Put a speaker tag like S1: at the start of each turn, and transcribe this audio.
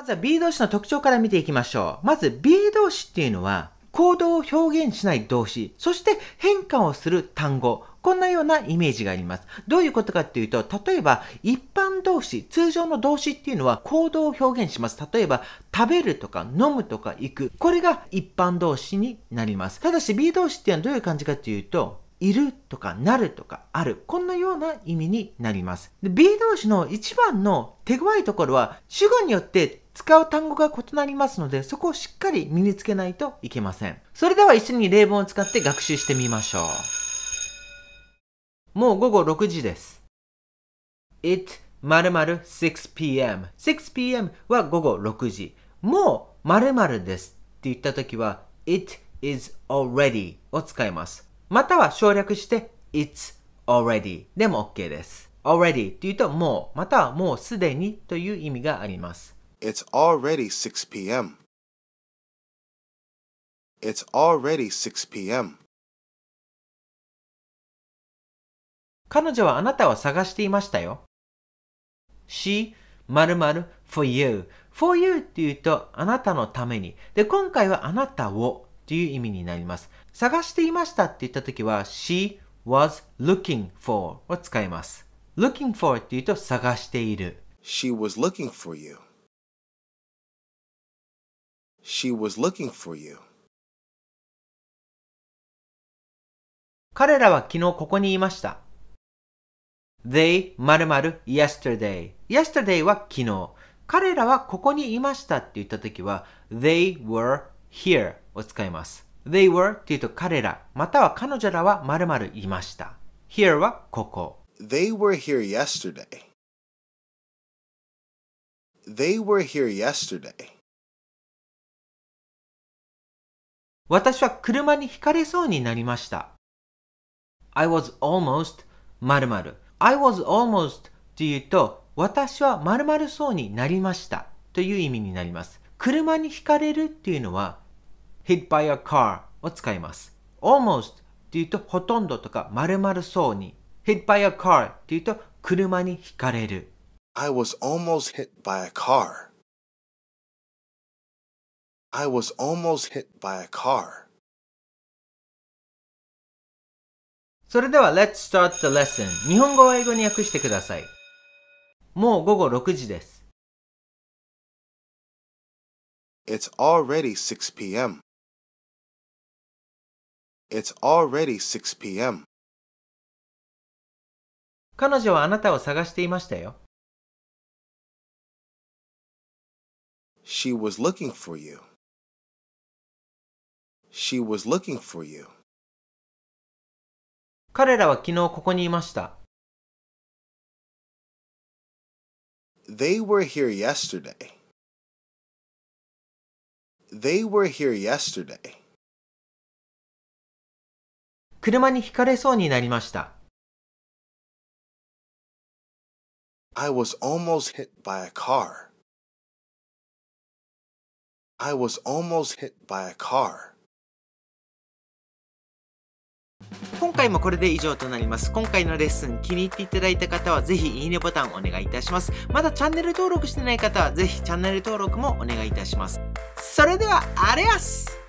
S1: まずは B 動詞の特徴から見ていきましょう。まず B 動詞っていうのは行動を表現しない動詞、そして変化をする単語、こんなようなイメージがあります。どういうことかっていうと、例えば一般動詞、通常の動詞っていうのは行動を表現します。例えば食べるとか飲むとか行く。これが一般動詞になります。ただし B 動詞っていうのはどういう感じかっていうと、いるとかなるとかある。こんなような意味になります。で B 動詞の一番の手強いところは主語によって使う単語が異なりますので、そこをしっかり身につけないといけません。それでは一緒に例文を使って学習してみましょう。もう午後6時です。It 〇〇 6pm。6pm は午後6時。もう〇〇ですって言った時は、It is already を使います。または省略して It's already でも OK です。already っていうともう、またはもうすでにという意味があります。It's
S2: already 6 p.m. It's already 6 p.m. 彼女はあなた
S1: を探していましたよ。She 〇〇 for you. for you っていうとあなたのために。で、今回はあなたをっていう意味になります。探していましたって言った時は she was looking for を使います。looking for っていうと探している。She was looking for you.
S2: She was looking for you.
S1: 彼らは昨日ここにいました。They 〇〇 yesterday。yesterday は昨日。彼らはここにいましたって言った時は They were here を使います。They were って言うと彼ら、または彼女らは〇〇いました。Here はここ。They were here yesterday. They were here
S2: yesterday. 私は車に
S1: ひかれそうになりました。I was almost 〇〇 I was almost って言うと、私は〇〇そうになりましたという意味になります。車にひかれるっていうのは、hit by a car を使います。almost っていうとほとんどとか〇〇そうに。hit by a car っていうと車にひかれる。I was almost hit by a car.
S2: I was almost hit by a car. それでは Let's start the lesson 日本語を英語に訳してくださいもう午後6時です It's already 6 p.m. It's already 6 p.m. 彼女はあなたを探していましたよ She was looking for you. She was looking for you. 彼らは昨日ここにいました。They were here yesterday. They were here yesterday. 車にひかれそうになりました。I was almost hit by a car. I was almost hit by a car.
S1: 今回もこれで以上となります。今回のレッスン気に入っていただいた方はぜひいいねボタンお願いいたします。まだチャンネル登録してない方はぜひチャンネル登録もお願いいたします。それでは、あれやす